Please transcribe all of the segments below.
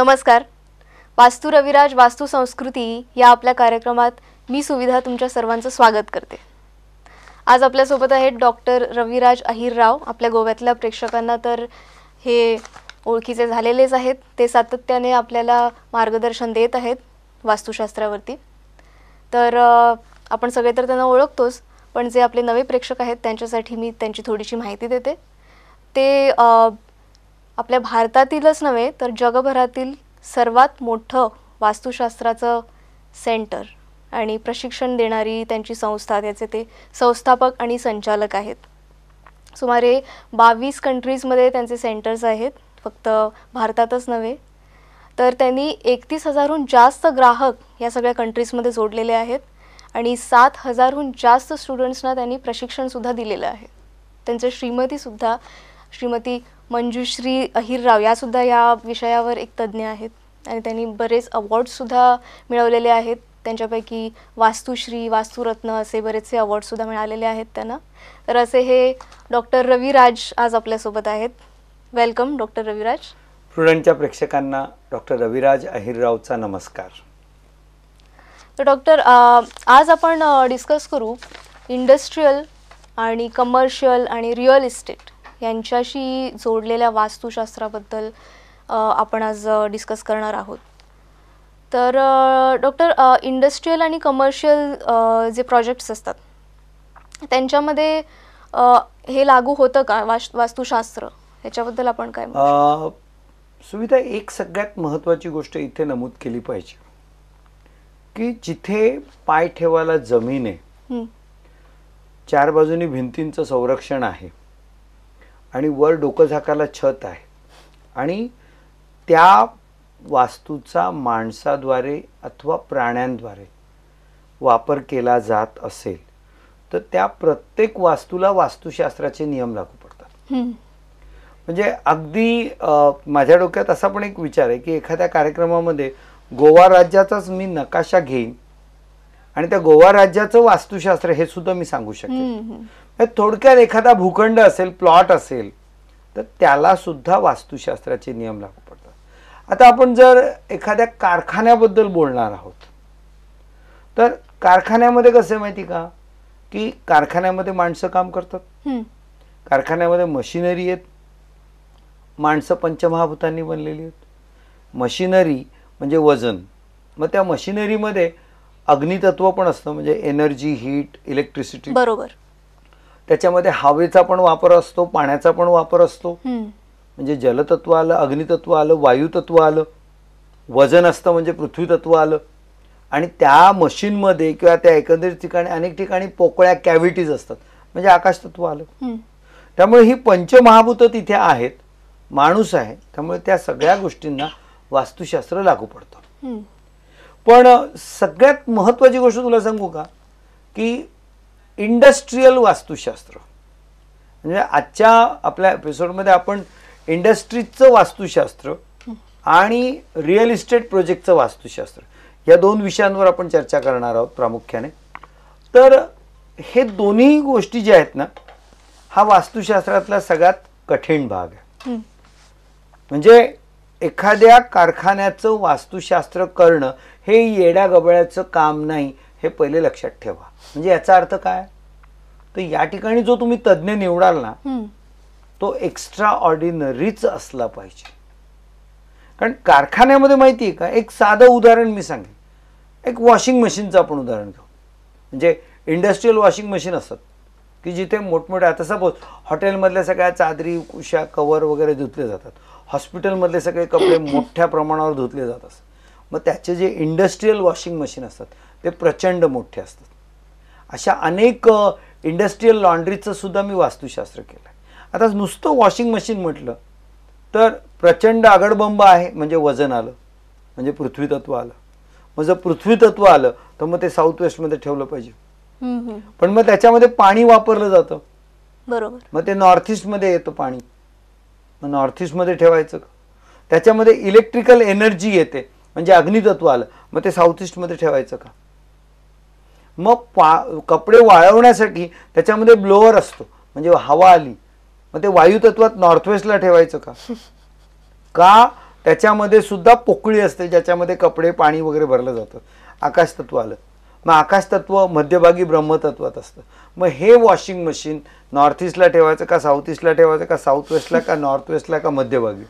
नमस्कार वास्तू रविराज वास्तू संस्कृती या आपल्या कार्यक्रमात मी सुविधा तुमच्या सर्वांचं स्वागत करते आज आपल्यासोबत आहेत डॉक्टर रविराज अहिरराव आपल्या गोव्यातल्या प्रेक्षकांना तर हे ओळखीचे झालेलेच आहेत ते सातत्याने आपल्याला मार्गदर्शन देत आहेत वास्तुशास्त्रावरती तर आपण सगळे तर त्यांना ओळखतोच पण जे आपले नवे प्रेक्षक आहेत त्यांच्यासाठी मी त्यांची थोडीशी माहिती देते ते आपल्या भारतातीलच नव्हे तर जगभरातील सर्वात मोठं वास्तुशास्त्राचं सेंटर आणि प्रशिक्षण देणारी त्यांची संस्था त्याचे ते संस्थापक आणि संचालक आहेत सुमारे बावीस कंट्रीजमध्ये त्यांचे सेंटर्स आहेत फक्त भारतातच नव्हे तर त्यांनी एकतीस हजारहून जास्त ग्राहक या सगळ्या कंट्रीजमध्ये जोडलेले आहेत आणि सात हजारहून जास्त स्टुडंट्सना त्यांनी प्रशिक्षणसुद्धा दिलेलं आहे त्यांचं श्रीमतीसुद्धा श्रीमती मंजुश्री अहिरराव या सुद्धा या विषयावर एक तज्ज्ञ आहेत आणि त्यांनी बरेच सुद्धा मिळवलेले आहेत त्यांच्यापैकी वास्तुश्री वास्तुरत्न असे बरेचसे अवॉर्डसुद्धा मिळालेले आहेत त्यांना तर असे हे डॉक्टर रविराज आज आपल्यासोबत आहेत वेलकम डॉक्टर रविराज स्टुडंटच्या प्रेक्षकांना डॉक्टर रविराज अहिररावचा नमस्कार तर डॉक्टर आज आपण डिस्कस करू इंडस्ट्रीयल आणि कमर्शियल आणि रिअल इस्टेट यांच्याशी जोडलेल्या वास्तुशास्त्राबद्दल आपण आज डिस्कस करणार आहोत तर डॉक्टर इंडस्ट्रीयल आणि कमर्शियल जे प्रोजेक्ट्स असतात त्यांच्यामध्ये हे लागू होतं का वास्तुशास्त्र ह्याच्याबद्दल आपण काय सुविधा एक सगळ्यात महत्त्वाची गोष्ट इथे नमूद केली पाहिजे की जिथे पाय ठेवायला जमीन आहे चार बाजूनी भिंतींचं संरक्षण आहे आणि वर डोकं झाकायला छत आहे आणि त्या वास्तूचा माणसाद्वारे अथवा प्राण्यांद्वारे वापर केला जात असेल तर त्या प्रत्येक वास्तूला वास्तुशास्त्राचे नियम लागू पडतात म्हणजे अगदी माझ्या डोक्यात असा पण एक विचार आहे की एखाद्या कार्यक्रमामध्ये गोवा राज्याचाच मी नकाशा घेईन आणि त्या गोवा राज्याचं वास्तुशास्त्र हे सुद्धा मी सांगू शकेन थोडक्यात एखादा भूखंड असेल प्लॉट असेल तर सुद्धा वास्तुशास्त्राचे नियम लागू पडतात आता आपण जर एखाद्या कारखान्याबद्दल बोलणार आहोत तर कारखान्यामध्ये कसं माहिती का की कारखान्यामध्ये माणसं काम करतात कारखान्यामध्ये मशिनरी आहेत माणसं पंचमहाभूतांनी बनलेली आहेत मशिनरी म्हणजे वजन मग त्या मशिनरीमध्ये अग्नितत्व पण असतं म्हणजे एनर्जी हीट इलेक्ट्रिसिटी बरोबर त्याच्यामध्ये हवेचा पण वापर असतो पाण्याचा पण वापर असतो म्हणजे जलतत्व आलं अग्नितत्व आलं वायुतत्व आलं वजन असतं म्हणजे पृथ्वी तत्व आलं आणि त्या मशीनमध्ये किंवा त्या एकंदरीत ठिकाणी अनेक ठिकाणी पोकळ्या कॅव्हिटीज असतात म्हणजे आकाशतत्व आलं त्यामुळे ही पंचमहाभूत तिथे आहेत माणूस आहे त्यामुळे त्या सगळ्या गोष्टींना वास्तुशास्त्र लागू पडतं पण सगळ्यात महत्वाची गोष्ट तुला सांगू का की इंडस्ट्रीयल वास्तुशास्त्र म्हणजे आजच्या आपल्या एपिसोडमध्ये आपण इंडस्ट्रीजचं वास्तुशास्त्र आणि रिअल इस्टेट प्रोजेक्टचं वास्तुशास्त्र या दोन विषयांवर आपण चर्चा करणार आहोत प्रामुख्याने तर हे दोन्ही गोष्टी ज्या आहेत ना हा वास्तुशास्त्रातला सगळ्यात कठीण भाग आहे म्हणजे एखाद्या कारखान्याचं वास्तुशास्त्र करणं हे येड्या गबळ्याचं काम नाही हे पहिले लक्षात ठेवा म्हणजे याचा अर्थ काय तर या ठिकाणी जो तुम्ही तज्ज्ञ निवडाल ना तो एक्स्ट्रा ऑर्डिनरीच असला पाहिजे कारण कारखान्यामध्ये माहिती आहे का एक साधं उदाहरण मी सांगेन एक वॉशिंग मशीनचं आपण उदाहरण घेऊ म्हणजे इंडस्ट्रीयल वॉशिंग मशीन असतात की जिथे मोठमोठे आता सपोज हॉटेलमधल्या सगळ्या चादरी उशा कवर वगैरे धुतले जातात हॉस्पिटलमधले सगळे कपडे मोठ्या प्रमाणावर धुतले जात मग त्याचे जे इंडस्ट्रीयल वॉशिंग मशीन असतात ते प्रचंड मोठे असतात अशा अनेक इंडस्ट्रीयल लॉन्ड्रीचं सुद्धा मी वास्तुशास्त्र केलं आहे आता नुसतं वॉशिंग मशीन म्हटलं तर प्रचंड आगडबंब आहे म्हणजे वजन आलं म्हणजे पृथ्वी तत्व आलं मग जर तत्व आलं तर मग ते साऊथ वेस्टमध्ये ठेवलं पाहिजे पण मग त्याच्यामध्ये पाणी वापरलं जातं बरोबर मग ते नॉर्थ मध्ये येतं पाणी मग नॉर्थ मध्ये ठेवायचं का त्याच्यामध्ये इलेक्ट्रिकल एनर्जी येते म्हणजे अग्नितत्व आलं मग ते साऊथ मध्ये ठेवायचं का मग पा कपडे वाळवण्यासाठी त्याच्यामध्ये ब्लोअर असतो म्हणजे हवा आली मग ते वायुतत्वात नॉर्थवेस्टला ठेवायचं का का त्याच्यामध्ये सुद्धा पोकळी असते ज्याच्यामध्ये कपडे पाणी वगैरे भरलं जातं आकाशतत्व आलं मग आकाशतत्व मध्यभागी ब्रह्मतत्वात असतं मग हे वॉशिंग मशीन नॉर्थ ईस्टला ठेवायचं का साऊथ ईस्टला ठेवायचं का साऊथ वेस्टला का नॉर्थ वेस्टला का मध्यभागी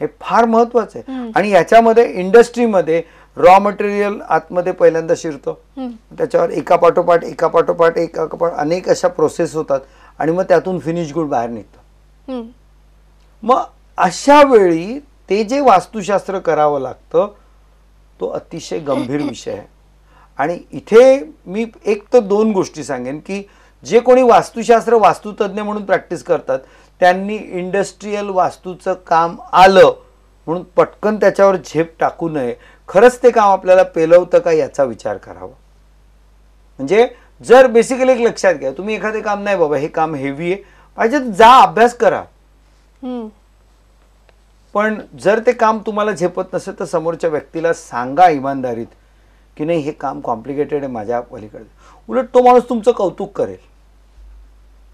हे फार महत्वाचं आहे आणि याच्यामध्ये इंडस्ट्रीमध्ये रॉ मटेरियल आतमध्ये पहिल्यांदा शिरतो त्याच्यावर एका पाठोपाठ एका पाठोपाठ एका अनेक अशा प्रोसेस होतात आणि मग त्यातून फिनिश गुड बाहेर निघतो मग अशा वेळी ते जे वास्तुशास्त्र करावं लागतं तो अतिशय गंभीर विषय आहे आणि इथे मी एक तर दोन गोष्टी सांगेन की जे कोणी वास्तुशास्त्र वास्तुतज्ञ म्हणून प्रॅक्टिस करतात त्यांनी इंडस्ट्रीयल वास्तूचं काम आलं म्हणून पटकन त्याच्यावर झेप टाकू नये खरंच ते काम आपल्याला पेलवतं का याचा विचार करावा म्हणजे जर बेसिकली एक लक्षात घ्या तुम्ही एखादं काम नाही बाबा हे काम हेवी आहे पाहिजे जा अभ्यास करा पण जर ते काम तुम्हाला झेपत नसेल तर समोरच्या व्यक्तीला सांगा इमानदारीत की नाही हे काम कॉम्प्लिकेटेड आहे माझ्या पलीकडे उलट तो माणूस तुमचं कौतुक करेल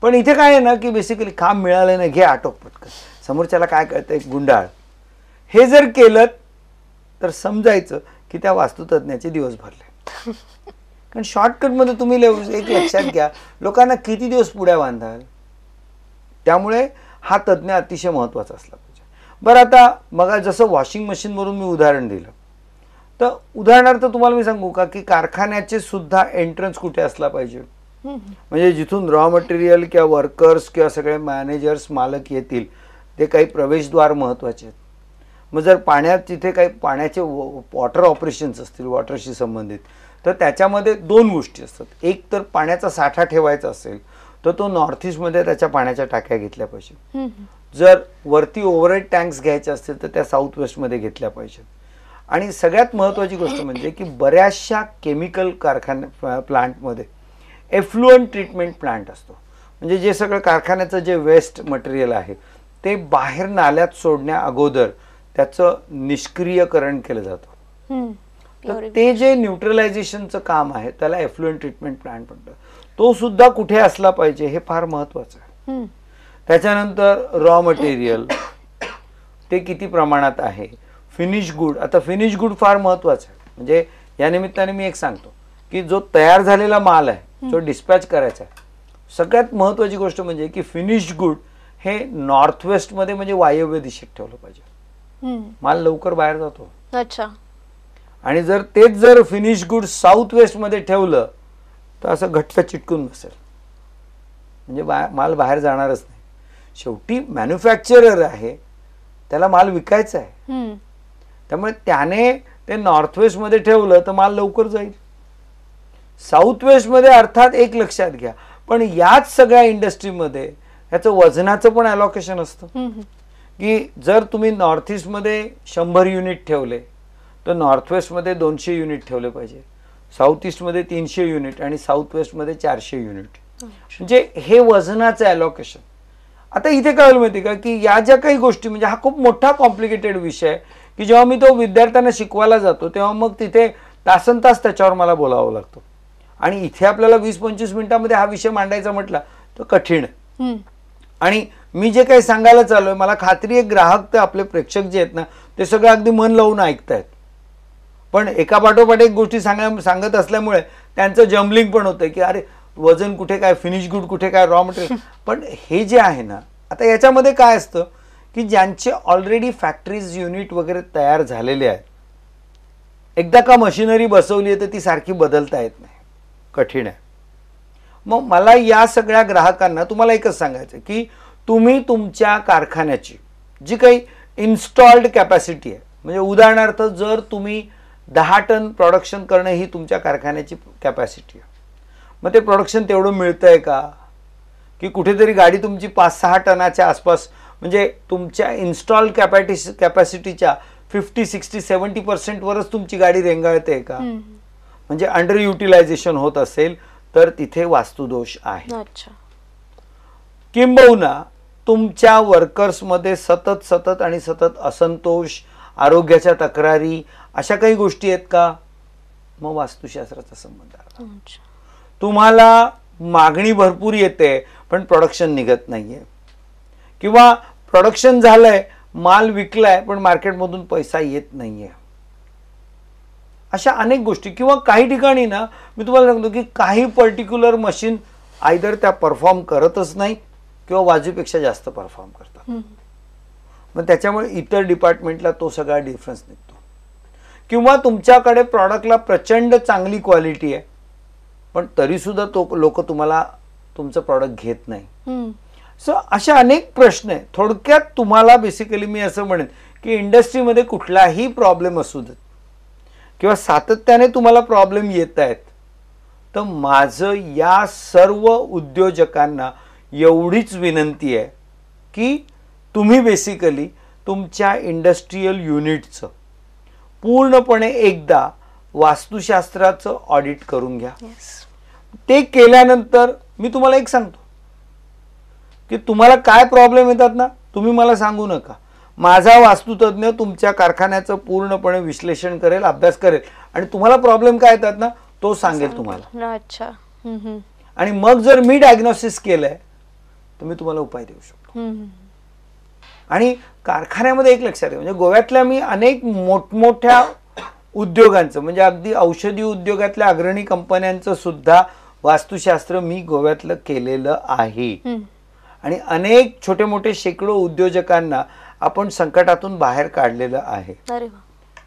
पण इथे काय आहे ना की बेसिकली काम मिळालं नाही घे आटोप समोरच्याला काय कळतं गुंडाळ हे जर केलं तर समजायचं की त्या वास्तुतज्ञाचे दिवस भरले कारण शॉर्टकटमध्ये तुम्ही एक लक्षात घ्या लोकांना किती दिवस पुढ्या बांधाल त्यामुळे हा तज्ज्ञ अतिशय महत्त्वाचा असला पाहिजे बरं आता मग जसं वॉशिंग मशीनवरून मी उदाहरण दिलं तर उदाहरणार्थ तुम्हाला मी सांगू का की कारखान्याचे सुद्धा एंट्रन्स कुठे असला पाहिजे म्हणजे जिथून रॉ मटेरियल किंवा वर्कर्स किंवा सगळे मॅनेजर्स मालक येतील ते काही प्रवेशद्वार महत्त्वाचे आहेत मग जर पाण्यात तिथे काही पाण्याचे वॉटर ऑपरेशन्स असतील वॉटरशी संबंधित तर त्याच्यामध्ये दोन गोष्टी असतात एक तर पाण्याचा साठा ठेवायचा असेल तर तो नॉर्थ ईस्टमध्ये त्याच्या पाण्याच्या टाक्या घेतल्या पाहिजेत जर वरती ओव्हरहेड टँक्स घ्यायचे असतील तर त्या साऊथ वेस्टमध्ये घेतल्या पाहिजेत आणि सगळ्यात महत्त्वाची गोष्ट म्हणजे की बऱ्याचशा केमिकल कारखान्या प्लांटमध्ये एफ्लुएंट ट्रीटमेंट प्लांट असतो म्हणजे जे सगळं कारखान्याचं जे वेस्ट मटेरियल आहे ते बाहेर नाल्यात सोडण्या अगोदर त्याचं निष्क्रियकरण केलं जातं तर ते जे न्यूट्रलायझेशनचं काम आहे त्याला एफ्लुएंट ट्रीटमेंट प्लॅन म्हणतात तो सुद्धा कुठे असला पाहिजे हे फार महत्वाचं आहे त्याच्यानंतर रॉ मटेरियल ते किती प्रमाणात आहे फिनिश गुड आता फिनिश गुड फार महत्वाचं आहे म्हणजे या निमित्ताने मी एक सांगतो की जो तयार झालेला माल आहे जो डिस्पॅच करायचा आहे सगळ्यात महत्वाची गोष्ट म्हणजे की फिनिश गुड हे नॉर्थ वेस्टमध्ये म्हणजे वायव्य दिशेत ठेवलं पाहिजे माल लवकर बाहेर जातो अच्छा आणि जर तेच जर फिनिश गुड साऊथ वेस्ट मध्ये ठेवलं तर असं घट्ट चिटकून बसेल म्हणजे माल बाहेर जाणारच नाही शेवटी मॅन्युफॅक्चरर आहे त्याला माल विकायचा आहे त्यामुळे त्याने ते नॉर्थ मध्ये ठेवलं तर माल लवकर जाईल साऊथ वेस्ट मध्ये अर्थात एक लक्षात घ्या पण याच सगळ्या इंडस्ट्रीमध्ये याचं वजनाचं पण अलोकेशन असतं की जर तुम्ही नॉर्थ ईस्टमध्ये शंभर युनिट ठेवले तर नॉर्थ वेस्टमध्ये दोनशे युनिट ठेवले पाहिजे साऊथ ईस्टमध्ये तीनशे युनिट आणि साऊथ वेस्टमध्ये चारशे युनिट म्हणजे हे वजनाचं ॲलोकेशन आता इथे काय माहिती का की या ज्या काही गोष्टी म्हणजे हा खूप मोठा कॉम्प्लिकेटेड विषय आहे की जेव्हा मी तो विद्यार्थ्यांना शिकवायला जातो तेव्हा मग तिथे तासन तास त्याच्यावर मला बोलावं लागतो आणि इथे आपल्याला वीस पंचवीस मिनिटामध्ये हा विषय मांडायचा म्हटला तो कठीण आहे आणि मी जे काही सांगायला चालू आहे मला खात्री एक ग्राहक तर आपले प्रेक्षक जे आहेत ना ते सगळं अगदी मन लावून ऐकतायत पण एका पाठोपाठ एक गोष्टी सांगा सांगत असल्यामुळे त्यांचं जम्बलिंग पण होतं की अरे वजन कुठे काय फिनिश गुड कुठे काय रॉ मटेरियल पण हे जे आहे ना आता याच्यामध्ये काय असतं की ज्यांचे ऑलरेडी फॅक्टरीज युनिट वगैरे तयार झालेले आहेत एकदा का मशिनरी बसवली आहे तर ती सारखी बदलता येत नाही कठीण आहे मग मला या सगळ्या ग्राहकांना तुम्हाला एकच सांगायचं की तुम्ही तुमच्या कारखान्याची जी काही इन्स्टॉल्ड कॅपॅसिटी आहे म्हणजे उदाहरणार्थ जर तुम्ही दहा टन प्रोडक्शन करणं ही तुमच्या कारखान्याची कॅपॅसिटी आहे मग ते प्रोडक्शन तेवढं मिळतं आहे का की कुठेतरी गाडी तुमची पाच सहा टनाच्या आसपास म्हणजे तुमच्या इन्स्टॉल कॅपॅटिस कॅपॅसिटीच्या फिफ्टी सिक्स्टी सेवन्टी पर्सेंटवरच तुमची गाडी रेंगाळते का म्हणजे अंडर युटिलायझेशन होत असेल तर तिथे वास्तुदोष आहे अच्छा किंबहुना तुमच्या वर्कर्समध्ये सतत सतत आणि सतत असंतोष आरोग्याच्या तक्रारी अशा काही गोष्टी आहेत का मग वास्तुशास्त्राचा संबंध आला तुम्हाला मागणी भरपूर येते पण प्रोडक्शन निघत नाहीये किंवा प्रोडक्शन झालंय माल विकलाय पण मार्केटमधून पैसा येत नाहीये अशा अनेक गोष्टी किंवा काही ठिकाणी ना मी तुम्हाला सांगतो की काही पर्टिक्युलर मशीन आयदर त्या परफॉर्म करतच नाही किंवा बाजूपेक्षा जास्त परफॉर्म करतात मग त्याच्यामुळे इतर डिपार्टमेंटला तो सगळा डिफरन्स निघतो किंवा तुमच्याकडे प्रॉडक्टला प्रचंड चांगली क्वालिटी आहे पण तरीसुद्धा तो लोक तुम्हाला तुमचं प्रॉडक्ट घेत नाही सो अशा अनेक प्रश्न आहेत थोडक्यात तुम्हाला बेसिकली मी असं म्हणेन की इंडस्ट्रीमध्ये कुठलाही प्रॉब्लेम असू देत किंवा सातत्याने तुम्हाला प्रॉब्लेम येत आहेत तर माझं या सर्व उद्योजकांना एवढीच विनंती आहे की तुम्ही बेसिकली तुमच्या इंडस्ट्रीयल युनिटचं पूर्णपणे एकदा वास्तुशास्त्राचं ऑडिट करून घ्या ते केल्यानंतर मी तुम्हाला एक सांगतो की तुम्हाला काय प्रॉब्लेम येतात ना तुम्ही मला सांगू नका माझा वास्तुतज्ञ तुमच्या कारखान्याचं पूर्णपणे विश्लेषण करेल अभ्यास करेल आणि तुम्हाला प्रॉब्लेम काय येतात ना तो सांगेल तुम्हाला अच्छा आणि मग जर मी डायग्नोसिस केलंय तर मी तुम्हाला उपाय देऊ शकतो आणि कारखान्यामध्ये एक लक्षात म्हणजे गोव्यातल्या मी अनेक मोठमोठ्या उद्योगांचं म्हणजे अगदी औषधी उद्योगातल्या अग्रणी कंपन्यांचं सुद्धा वास्तुशास्त्र मी गोव्यातलं केलेलं आहे आणि अनेक छोटे मोठे शेकडो उद्योजकांना आपण संकटातून बाहेर काढलेलं आहे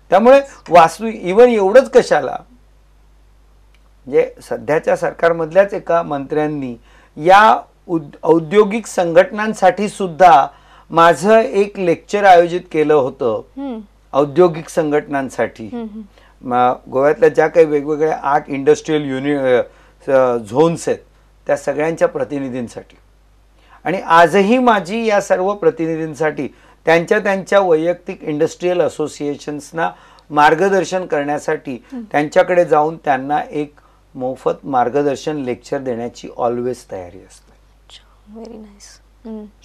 त्यामुळे वास्तू इवन एवढंच कशाला म्हणजे सध्याच्या सरकारमधल्याच एका मंत्र्यांनी या उद औद्योगिक संघटनांसाठी सुद्धा माझं एक लेक्चर आयोजित केलं होतं औद्योगिक संघटनांसाठी गोव्यातल्या ज्या काही वेगवेगळ्या आठ इंडस्ट्रीयल युनि झोन्स आहेत त्या सगळ्यांच्या प्रतिनिधींसाठी आणि आजही माझी या सर्व प्रतिनिधींसाठी त्यांच्या त्यांच्या वैयक्तिक इंडस्ट्रीयल असोसिएशन्सना मार्गदर्शन करण्यासाठी त्यांच्याकडे जाऊन त्यांना एक मोफत मार्गदर्शन लेक्चर देण्याची ऑलवेज तयारी असते व्हेरी नाईस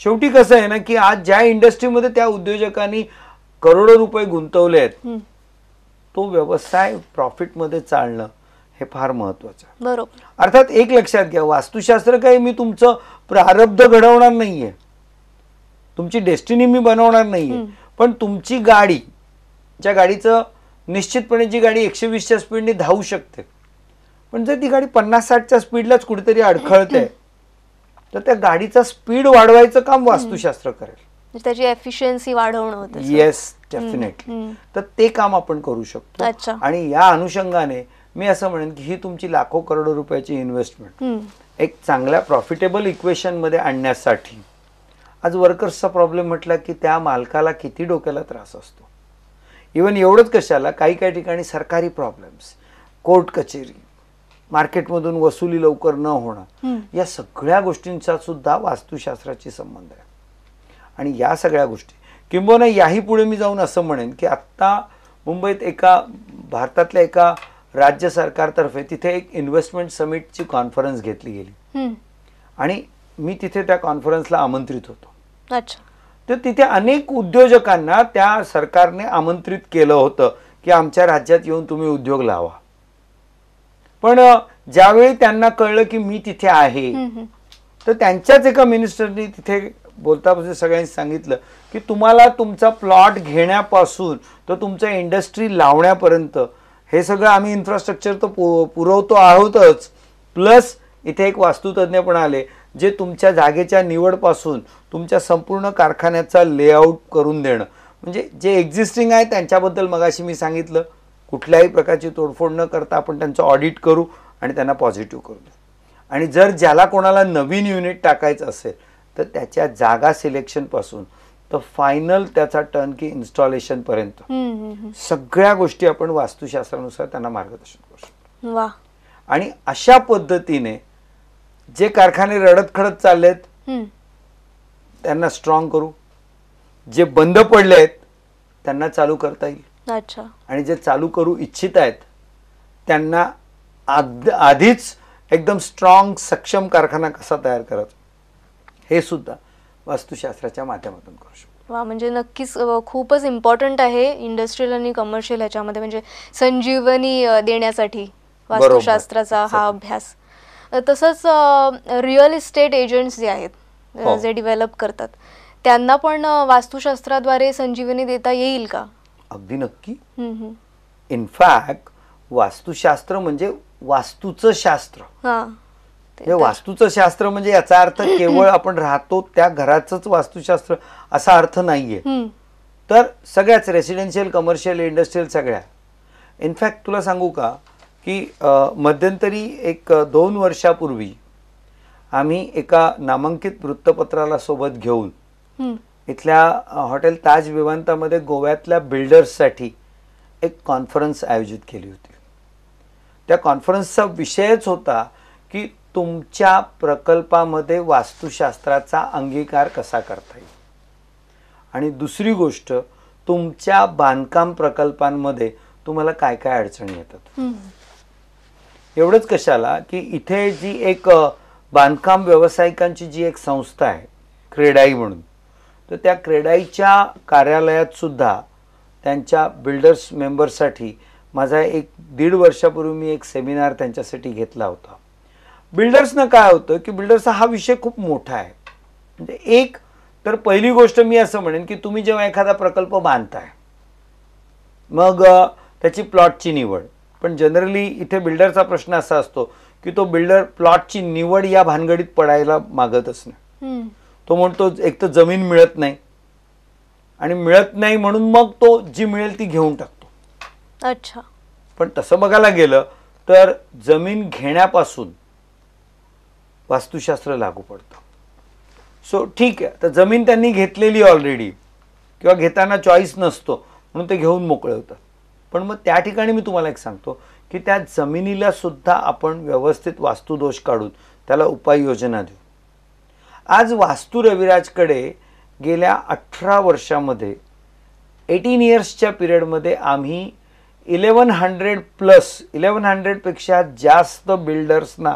शेवटी कसं आहे ना की आज ज्या इंडस्ट्रीमध्ये त्या उद्योजकांनी करोडो रुपये गुंतवले आहेत तो व्यवसाय प्रॉफिट मध्ये चालणं हे फार महत्वाचं बरोबर अर्थात एक लक्षात घ्या वास्तुशास्त्र काही मी तुमचं प्रारब्ध घडवणार नाहीये तुमची डेस्टिनी मी बनवणार नाहीये पण तुमची गाडी ज्या गाडीचं निश्चितपणे जी गाडी एकशे वीसच्या स्पीडने धावू शकते पण जर ती गाडी पन्नास साठच्या स्पीडलाच कुठेतरी अडखळते तर त्या गाडीचा स्पीड वाढवायचं काम वास्तुशास्त्र करेल म्हणजे त्याची एफिशियन्सी वाढवणं येस डेफिनेटली तर ते काम आपण करू शकतो आणि या अनुषंगाने मी असं म्हणेन की ही तुमची लाखो करोड रुपयाची इन्व्हेस्टमेंट एक चांगल्या प्रॉफिटेबल इक्वेशन मध्ये आणण्यासाठी आज वर्कर्सचा प्रॉब्लेम म्हटला की त्या मालकाला किती डोक्याला त्रास असतो इवन एवढंच कशाला काही काही ठिकाणी सरकारी प्रॉब्लेम्स कोर्ट कचेरी मार्केटमधून वसुली लवकर न होणं या सगळ्या गोष्टींचा सुद्धा वास्तुशास्त्राची संबंध आहे आणि या सगळ्या गोष्टी किंबहुना याही पुढे मी जाऊन असं म्हणेन की आत्ता मुंबईत एका भारतातल्या एका राज्य सरकारतर्फे तिथे एक इन्व्हेस्टमेंट समिटची कॉन्फरन्स घेतली गेली आणि मी तिथे त्या कॉन्फरन्सला आमंत्रित होतो अच्छा तर तिथे अनेक उद्योजकांना त्या सरकारने आमंत्रित केलं होतं की आमच्या राज्यात येऊन तुम्ही उद्योग लावा पण ज्यावेळी त्यांना कळलं की मी तिथे आहे तर त्यांच्याच एका मिनिस्टरनी तिथे बोलता सगळ्यांनी सांगितलं की तुम्हाला तुमचा प्लॉट घेण्यापासून तर तुमचं इंडस्ट्री लावण्यापर्यंत हे सगळं आम्ही इन्फ्रास्ट्रक्चर तर पुरवतो आहोतच प्लस इथे एक वास्तुतज्ञ पण आले जे तुमच्या जागेच्या निवडपासून तुमच्या संपूर्ण कारखान्याचा लेआउट करून देणं म्हणजे जे एक्झिस्टिंग आहे त्यांच्याबद्दल मगाशी मी सांगितलं कुठल्याही प्रकारची तोडफोड न करता आपण त्यांचं ऑडिट करू आणि त्यांना पॉझिटिव्ह करू आणि जर ज्याला कोणाला नवीन युनिट टाकायचं असेल तर त्याच्या जागा सिलेक्शनपासून तर फायनल त्याचा टर्न की इन्स्टॉलेशनपर्यंत सगळ्या गोष्टी आपण वास्तुशास्त्रानुसार त्यांना मार्गदर्शन करू शकतो आणि अशा पद्धतीने जे कारखाने रडतखडत चाललेत त्यांना स्ट्रॉंग करू जे बंद पडले आहेत त्यांना चालू करता येईल अच्छा आणि जे चालू करू इच्छित आहेत त्यांना आधीच एकदम स्ट्रॉंग सक्षम कारखाना कसा तयार करायचा हे सुद्धा वास्तुशास्त्राच्या माध्यमातून करू शकतो वा म्हणजे नक्कीच खूपच इम्पॉर्टंट आहे इंडस्ट्रियल आणि कमर्शियल ह्याच्यामध्ये म्हणजे संजीवनी देण्यासाठी वास्तुशास्त्राचा हा अभ्यास तसंच रिअल इस्टेट एजंट्स जे आहेत हो. जे डेव्हलप करतात त्यांना पण वास्तुशास्त्राद्वारे संजीवनी देता येईल का अगदी नक्की इनफॅक्ट वास्तुशास्त्र म्हणजे वास्तूचं शास्त्र हे वास्तूचं शास्त्र म्हणजे याचा अर्थ केवळ आपण राहतो त्या घराचंच वास्तुशास्त्र असा अर्थ नाहीये तर सगळ्याच रेसिडेन्शियल कमर्शियल इंडस्ट्रियल सगळ्या इनफॅक्ट तुला सांगू का की मध्यंतरी एक दोन वर्षापूर्वी आम्ही एका नामांकित वृत्तपत्राला सोबत घेऊन इथल्या हॉटेल ताज विवांतामध्ये गोव्यातल्या बिल्डर्ससाठी एक कॉन्फरन्स आयोजित केली होती त्या कॉन्फरन्सचा विषयच होता की तुमच्या प्रकल्पामध्ये वास्तुशास्त्राचा अंगीकार कसा करता येईल आणि दुसरी गोष्ट तुमच्या बांधकाम प्रकल्पांमध्ये तुम्हाला काय काय अडचणी येतात एवढंच कशाला की इथे जी एक बांधकाम व्यावसायिकांची जी एक संस्था आहे क्रेडाई म्हणून तर त्या क्रेडाईच्या कार्यालयात सुद्धा त्यांच्या बिल्डर्स मेंबरसाठी माझा एक दीड वर्षापूर्वी मी एक सेमिनार त्यांच्यासाठी घेतला होता बिल्डर्सनं काय होतं की बिल्डर्सचा हा विषय खूप मोठा आहे म्हणजे एक तर पहिली गोष्ट मी असं म्हणेन की तुम्ही जेव्हा एखादा प्रकल्प बांधताय मग त्याची प्लॉटची निवड पण जनरली इथे बिल्डरचा प्रश्न असा असतो की तो बिल्डर प्लॉटची निवड या भानगडीत पडायला मागत असणार तो म्हणतो एक तर जमीन मिळत नाही आणि मिळत नाही म्हणून मग तो जी मिळेल ती घेऊन टाकतो अच्छा पण तसं बघायला गेलं तर जमीन घेण्यापासून वास्तुशास्त्र लागू पडतं सो ठीक आहे तर जमीन त्यांनी घेतलेली ऑलरेडी किंवा घेताना चॉईस नसतो म्हणून ते घेऊन मोकळे होतात पण मग त्या ठिकाणी मी तुम्हाला एक सांगतो की त्या जमिनीला सुद्धा आपण व्यवस्थित वास्तुदोष काढून त्याला उपाययोजना देऊ आज वास्तू रविराजकडे गेल्या अठरा वर्षामध्ये एटीन इयर्सच्या पिरियडमध्ये आम्ही इलेवन हंड्रेड प्लस इलेवन हंड्रेडपेक्षा जास्त बिल्डर्सना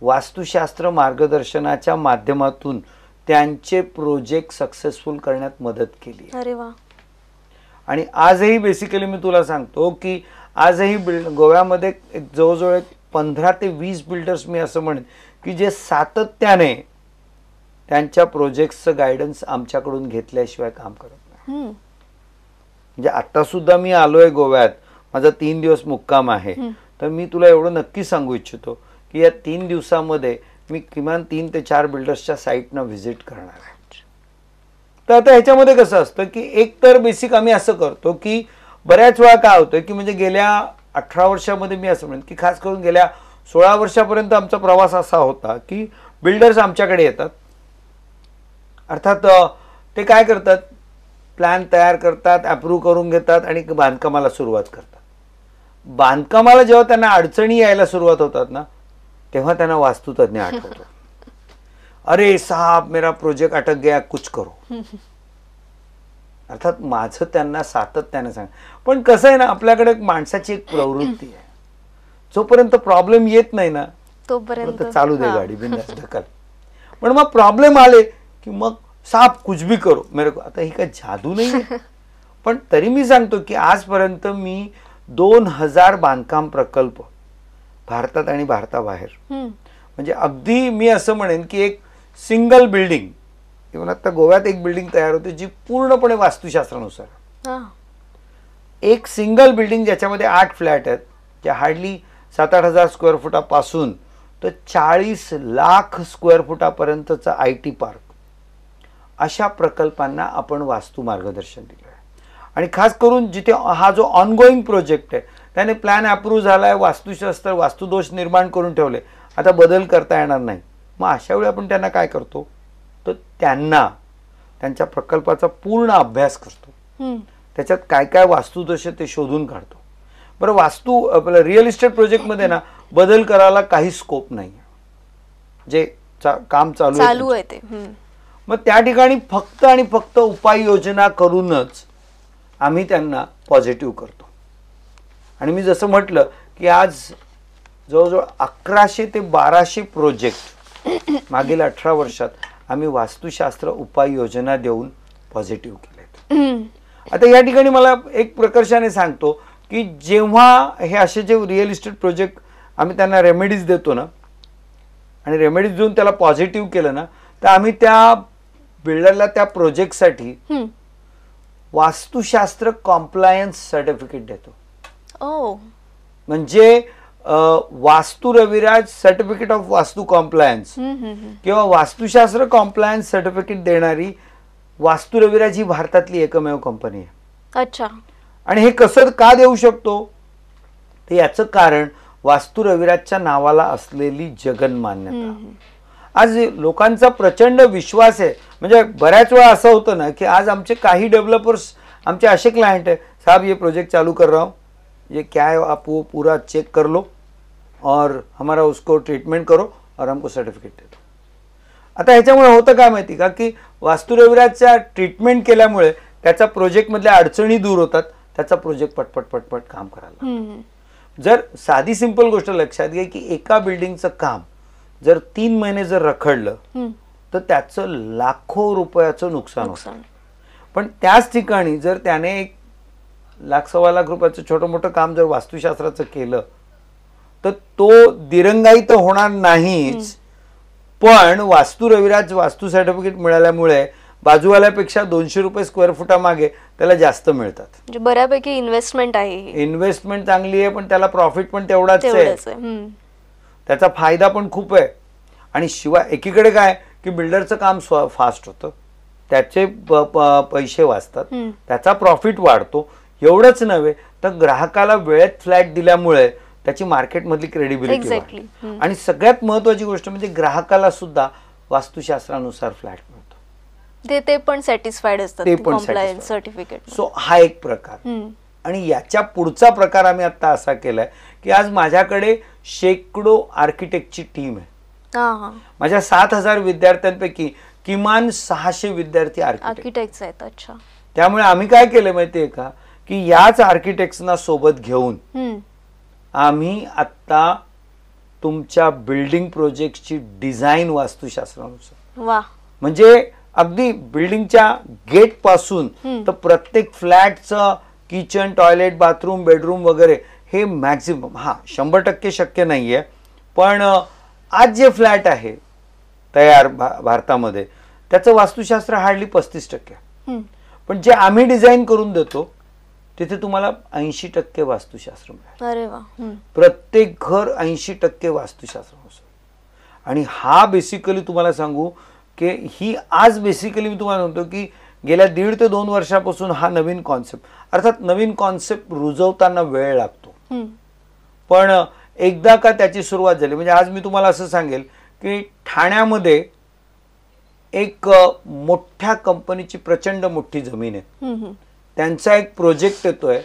वास्तुशास्त्र मार्गदर्शनाच्या माध्यमातून त्यांचे प्रोजेक्ट सक्सेसफुल करण्यात मदत केली अरे वा आणि आजही बेसिकली मी तुला सांगतो की आजही बिल्ड गोव्यामध्ये जवळजवळ पंधरा ते वीस बिल्डर्स मी असं म्हणेन की जे सातत्याने त्यांच्या प्रोजेक्टचं गायडन्स आमच्याकडून घेतल्याशिवाय काम करत नाही म्हणजे आता सुद्धा मी आलोय गोव्यात माझा तीन दिवस मुक्काम आहे तर मी तुला एवढं नक्की सांगू इच्छितो की या तीन दिवसामध्ये मी किमान तीन ते चार बिल्डर्सच्या साईटनं व्हिजिट करणार आहे तर आता ह्याच्यामध्ये कसं असतं की एक तर बेसिक आम्ही असं करतो की बऱ्याच वेळा काय होतं की म्हणजे गेल्या अठरा वर्षामध्ये मी असं म्हणेन की खास करून गेल्या सोळा वर्षापर्यंत आमचा प्रवास असा होता की बिल्डर्स आमच्याकडे येतात अर्थात ते काय करतात प्लॅन तयार करतात अप्रूव्ह करून घेतात आणि बांधकामाला सुरुवात करतात बांधकामाला जेव्हा त्यांना अडचणी यायला सुरुवात होतात ना तेव्हा त्यांना वास्तुतज्ञ आठवतो अरे साहब मेरा प्रोजेक्ट अटक गया कुछ करो अर्थात माझं त्यांना सातत्याने सांग पण कसं आहे ना आपल्याकडे माणसाची एक प्रवृत्ती आहे जोपर्यंत प्रॉब्लेम येत नाही ना तोपर्यंत चालू दे गाडी बिंदास ढकल पण मग प्रॉब्लेम आले की मग साप कुछ भी करो मेरे को आता ही काय जादू नाही पण तरी मी सांगतो की आजपर्यंत मी दोन हजार बांधकाम प्रकल्प भारतात आणि भारताबाहेर म्हणजे अगदी मी असं म्हणेन की एक सिंगल बिल्डिंग इव्हन आता गोव्यात एक बिल्डिंग तयार होते जी पूर्णपणे वास्तुशास्त्रानुसार एक सिंगल बिल्डिंग ज्याच्यामध्ये आठ फ्लॅट आहेत जे हार्डली सात आठ हजार स्क्वेअर फुटापासून तर चाळीस लाख स्क्वेअर फुटापर्यंतचा आय टी पार्क अशा प्रकल्पांना आपण वास्तू मार्गदर्शन दिलं आहे आणि खास करून जिथे हा जो ऑनगोईंग प्रोजेक्ट आहे त्याने प्लॅन अप्रूव्ह झाला आहे वास्तुशास्त्र वास्तुदोष निर्माण करून ठेवले आता बदल करता येणार नाही मग अशा वेळी आपण त्यांना काय करतो तर त्यांना त्यांच्या प्रकल्पाचा पूर्ण अभ्यास करतो त्याच्यात काय काय वास्तुदोष ते शोधून काढतो बरं वास्तू आपलं रिअल इस्टेट प्रोजेक्टमध्ये ना बदल करायला काही स्कोप नाही जे चा, काम चालू आहे ते मग त्या ठिकाणी फक्त आणि फक्त उपाययोजना करूनच आम्ही त्यांना पॉझिटिव्ह करतो आणि मी जसं म्हटलं की आज जवळजवळ अकराशे ते बाराशे प्रोजेक्ट मागील अठरा वर्षात आम्ही वास्तुशास्त्र उपाययोजना देऊन पॉझिटिव्ह केलेत आता या ठिकाणी मला एक प्रकर्षाने सांगतो की जेव्हा हे असे जे रिअल इस्टेट प्रोजेक्ट आम्ही त्यांना रेमेडीज देतो ना आणि रेमेडीज देऊन त्याला पॉझिटिव्ह केलं ना तर आम्ही त्या बिल्डरला त्या प्रोजेक्ट साठी वास्तुशास्त्र कॉम्प्लायन्स सर्टिफिकेट देतो म्हणजे Vastu Raviraj certificate of vastu compliance किंवा वास्तुशास्त्र कॉम्प्लायन्स सर्टिफिकेट देणारी वास्तू रविराज ही भारतातली एकमेव कंपनी आहे अच्छा आणि हे कसं का देऊ शकतो तर याचं कारण वास्तु रविराजच्या नावाला असलेली जगनमान्यता आज लोकांचा प्रचंड विश्वास आहे म्हणजे बऱ्याच वेळा असं होतं ना की आज आमचे काही डेव्हलपर्स आमचे असे क्लायंट आहे साहब ये प्रोजेक्ट चालू कर रहा हूँ ये क्या है पूरा चेक कर लो और हमारा उसको ट्रीटमेंट करो और हमको सर्टिफिकेट दे दो आता ह्याच्यामुळे होतं काय माहिती का की वास्तुरविराजच्या ट्रीटमेंट केल्यामुळे त्याचा प्रोजेक्टमधल्या अडचणी दूर होतात त्याचा प्रोजेक्ट पटपट पटपट काम करायला जर साधी सिंपल गोष्ट लक्षात घे की एका बिल्डिंगचं काम जर तीन महिने जर रखडलं तर त्याचं लाखो रुपयाचं नुकसान होतं पण त्याच ठिकाणी जर त्याने एक लाख सव्वा लाख रुपयाचं छोटं मोठं काम जर वास्तुशास्त्राचं केलं तर तो दिरंगाई तर होणार नाहीच पण वास्तू रविराज वास्तू सर्टिफिकेट मिळाल्यामुळे बाजूवाल्यापेक्षा दोनशे रुपये स्क्वेअर फुटामागे त्याला जास्त मिळतात म्हणजे बऱ्यापैकी इन्व्हेस्टमेंट आहे इन्व्हेस्टमेंट चांगली आहे पण त्याला प्रॉफिट पण तेवढाच आहे त्याचा फायदा पण खूप आहे आणि शिवाय एकीकडे काय की बिल्डरचं काम फास्ट होतं त्याचे पैसे वाचतात त्याचा प्रॉफिट वाढतो एवढंच नव्हे तर ग्राहकाला वेळेत फ्लॅट दिल्यामुळे त्याची मार्केटमधली क्रेडिबिलिटी exactly. आणि सगळ्यात महत्वाची गोष्ट म्हणजे ग्राहकाला सुद्धा वास्तुशास्त्रानुसार फ्लॅट मिळतो ते पण सॅटिस्फाईड असतात ते पण सर्टिफिकेट सो हा एक प्रकार आणि याच्या पुढचा प्रकार आम्ही आता असा केलाय की आज माझ्याकडे शेकडो आर्किटेक्टची टीम आहे माझ्या सात हजार विद्यार्थ्यांपैकी किमान सहाशे विद्यार्थी आर्किटेक्ट आहेत अच्छा त्यामुळे आम्ही काय केलं माहितीये का की याच आर्किटेक्ट्सना सोबत घेऊन आम्ही आता तुमच्या बिल्डिंग प्रोजेक्टची डिझाईन वास्तुशास्त्रानुसार म्हणजे अगदी बिल्डिंगच्या गेट पासून तर प्रत्येक फ्लॅटचं किचन टॉयलेट बाथरूम बेडरूम वगैरे हे मॅक्झिमम हा शंभर टक्के शक्य नाही आहे पण आज जे फ्लॅट आहे तयार भा भारतामध्ये त्याचं वास्तुशास्त्र हार्डली पस्तीस टक्के पण जे आम्ही डिझाईन करून देतो तिथे तुम्हाला ऐंशी टक्के वास्तुशास्त्र मिळेल प्रत्येक घर ऐंशी टक्के वास्तुशास्त्र आणि हा बेसिकली तुम्हाला सांगू की ही आज बेसिकली मी तुम्हाला म्हणतो की गेल्या दीड ते दोन वर्षापासून हा नवीन कॉन्सेप्ट अर्थात नवीन कॉन्सेप्ट रुजवताना वेळ लागतो पण एकदा का त्याची सुरुवात झाली म्हणजे आज मी तुम्हाला असं सांगेल की ठाण्यामध्ये एक मोठ्या कंपनीची प्रचंड मोठी जमीन आहे त्यांचा एक प्रोजेक्ट येतोय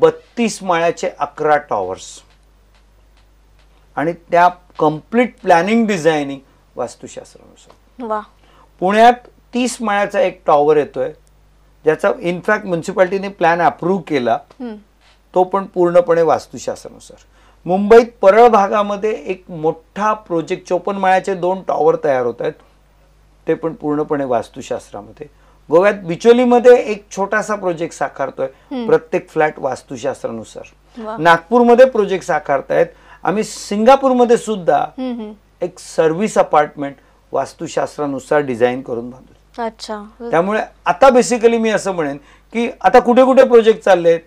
बत्तीस माळ्याचे अकरा टॉवर्स आणि त्या कम्प्लीट प्लॅनिंग डिझायनिंग वास्तुशास्त्रानुसार पुण्यात तीस माळ्याचा एक टॉवर येतोय ज्याचा इनफॅक्ट ने प्लॅन अप्रूव्ह केला तो पण पूर्णपणे वास्तुशास्त्रानुसार मुंबईत परळ भागामध्ये एक मोठा प्रोजेक्ट चोपन माळ्याचे दोन टॉवर तयार होत आहेत ते पण पूर्णपणे वास्तुशास्त्रामध्ये गोव्यात बिचोलीमध्ये एक छोटासा प्रोजेक्ट साकारतोय प्रत्येक फ्लॅट वास्तुशास्त्रानुसार नागपूरमध्ये प्रोजेक्ट साकारतायत आम्ही सिंगापूरमध्ये सुद्धा एक सर्व्हिस अपार्टमेंट वास्तुशास्त्रानुसार डिझाईन करून बांधतो अच्छा त्यामुळे आता बेसिकली मी असं म्हणेन की आता कुठे कुठे प्रोजेक्ट चालले आहेत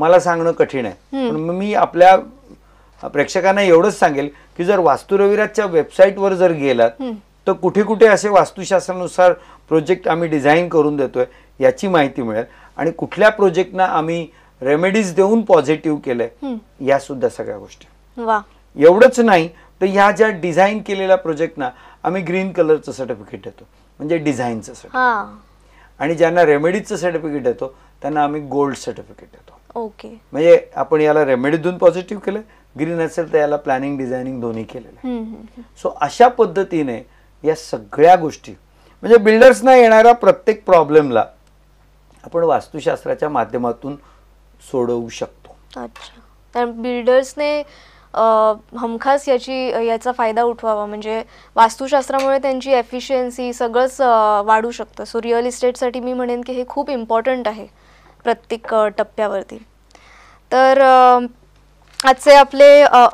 मला सांगणं कठीण आहे पण मी आपल्या प्रेक्षकांना एवढंच सांगेल की जर वास्तुरविराजच्या वेबसाईटवर जर गेलात तर कुठे कुठे असे वास्तुशास्त्रानुसार प्रोजेक्ट आम्ही डिझाईन करून देतोय याची माहिती मिळेल आणि कुठल्या प्रोजेक्टना आम्ही रेमेडीज देऊन पॉझिटिव्ह केलंय या सुद्धा सगळ्या गोष्टी एवढंच नाही तर ह्या ज्या डिझाईन केलेल्या प्रोजेक्टना आम्ही ग्रीन कलरचं सर्टिफिकेट देतो म्हणजे डिझाईनचं सर्टिफिकेट आणि ज्यांना रेमेडीजचं सर्टिफिकेट देतो त्यांना आम्ही गोल्ड सर्टिफिकेट देतो ओके म्हणजे आपण याला रेमेडी देऊन पॉझिटिव्ह केलं ग्रीन असेल तर याला प्लॅनिंग डिझायनिंग दोन्ही केलेलं सो अशा पद्धतीने या सगळ्या गोष्टी म्हणजे बिल्डर्सना येणाऱ्या प्रत्येक प्रॉब्लेमला आपण वास्तुशास्त्राच्या माध्यमातून सोडवू शकतो अच्छा तर बिल्डर्सने हमखास याची याचा फायदा उठवावा म्हणजे वास्तुशास्त्रामुळे त्यांची एफिशियन्सी सगळंच वाढू शकतं सो रिअल इस्टेटसाठी मी म्हणेन की हे खूप इम्पॉर्टंट आहे प्रत्येक टप्प्यावरती तर आजचे आपले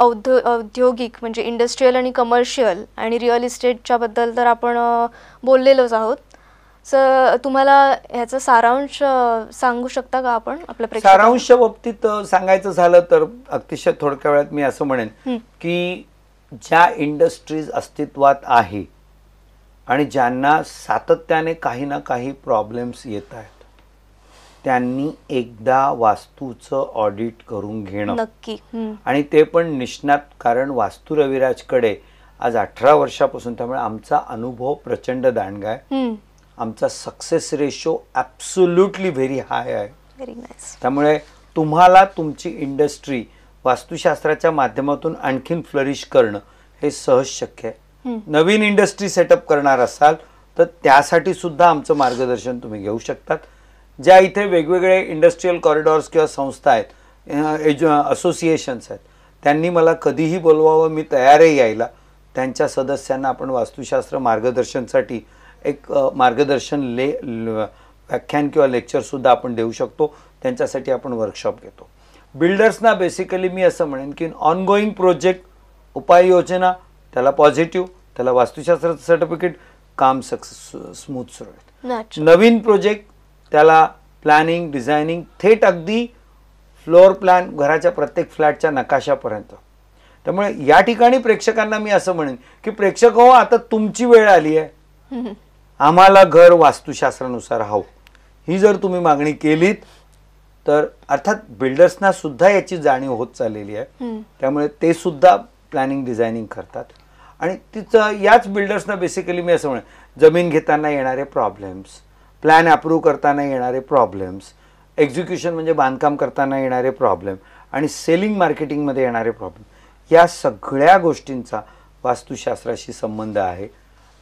औद्यो औद्योगिक म्हणजे इंडस्ट्रीयल आणि कमर्शियल आणि रिअल बद्दल तर आपण बोललेलोच आहोत सर तुम्हाला ह्याचा सारांश सांगू शकता का आपण आपल्या सारांश बाबतीत सांगायचं झालं तर अतिशय थोडक्या वेळात मी असं म्हणेन की ज्या इंडस्ट्रीज अस्तित्वात आहे आणि ज्यांना सातत्याने काही ना काही प्रॉब्लेम्स येत आहेत त्यांनी एकदा वास्तूचं ऑडिट करून घेणं नक्की आणि ते पण निष्णात कारण वास्तू कडे आज अठरा वर्षापासून त्यामुळे आमचा अनुभव प्रचंड दांडगा आहे आमचा success ratio absolutely very high आहे त्यामुळे तुम्हाला तुमची इंडस्ट्री वास्तुशास्त्राच्या माध्यमातून आणखीन फ्लरिश करणं हे सहज शक्य आहे नवीन इंडस्ट्री सेटअप करणार असाल तर त्यासाठी सुद्धा आमचं मार्गदर्शन तुम्ही घेऊ शकतात ज्या इथे वेगवेगळे इंडस्ट्रीयल कॉरिडॉर्स किंवा संस्था आहेत एज असोसिएशन्स आहेत त्यांनी मला कधीही बोलवावं मी तयारही यायला त्यांच्या सदस्यांना आपण वास्तुशास्त्र मार्गदर्शनसाठी एक मार्गदर्शन ले व्याख्यान किंवा लेक्चरसुद्धा आपण देऊ शकतो त्यांच्यासाठी आपण वर्कशॉप घेतो बिल्डर्सना बेसिकली मी असं म्हणेन की ऑनगोईंग प्रोजेक्ट उपाययोजना त्याला पॉझिटिव्ह त्याला वास्तुशास्त्राचं सर्टिफिकेट काम सक्सेस स्मूथ सुरू आहेत नवीन प्रोजेक्ट त्याला प्लॅनिंग डिझायनिंग थेट अगदी फ्लोअर प्लॅन घराच्या प्रत्येक फ्लॅटच्या नकाशापर्यंत त्यामुळे या ठिकाणी प्रेक्षकांना मी असं म्हणेन की प्रेक्षक हो आता तुमची वेळ आली आहे आम्हाला घर वास्तुशास्त्रानुसार हवं ही जर तुम्ही मागणी केलीत तर अर्थात बिल्डर्सना सुद्धा याची जाणीव होत चाललेली आहे त्यामुळे ते सुद्धा प्लॅनिंग डिझायनिंग करतात आणि तिचं याच बिल्डर्सना बेसिकली मी असं म्हणेन जमीन घेताना येणारे प्रॉब्लेम्स प्लॅन अप्रूव्ह करताना येणारे प्रॉब्लेम्स एक्झिक्युशन म्हणजे बांधकाम करताना येणारे प्रॉब्लेम आणि सेलिंग मार्केटिंगमध्ये येणारे प्रॉब्लेम या सगळ्या गोष्टींचा वास्तुशास्त्राशी संबंध आहे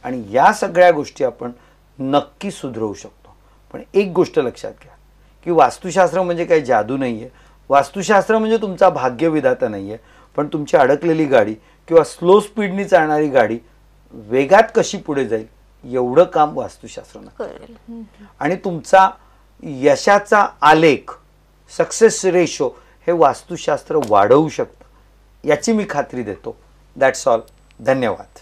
आणि या सगळ्या गोष्टी आपण नक्की सुधरवू शकतो पण एक गोष्ट लक्षात घ्या की वास्तुशास्त्र म्हणजे काही जादू नाही आहे वास्तुशास्त्र म्हणजे तुमचा भाग्यविधाता नाही आहे पण तुमची अडकलेली गाडी किंवा स्लो स्पीडनी चालणारी गाडी वेगात कशी पुढे जाईल एवढं काम वास्तुशास्त्रानं आणि तुमचा यशाचा आलेख सक्सेस रेशो हे वास्तुशास्त्र वाढवू शकतं याची मी खात्री देतो दॅट्स ऑल धन्यवाद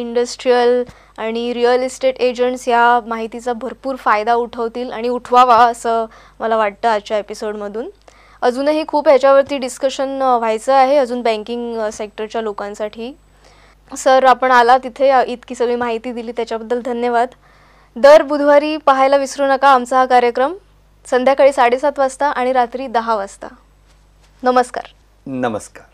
इंडस्ट्रीयल आणि रिअल इस्टेट एजंट्स या माहितीचा भरपूर फायदा उठवतील आणि उठवावा असं मला वाटतं आजच्या एपिसोडमधून अजूनही खूप ह्याच्यावरती डिस्कशन व्हायचं आहे अजून बँकिंग सेक्टरच्या लोकांसाठी सर आपण आला तिथे इतकी सगळी माहिती दिली त्याच्याबद्दल धन्यवाद दर बुधवारी पाहायला विसरू नका आमचा हा कार्यक्रम संध्याकाळी साडेसात वाजता आणि रात्री दहा वाजता नमस्कार नमस्कार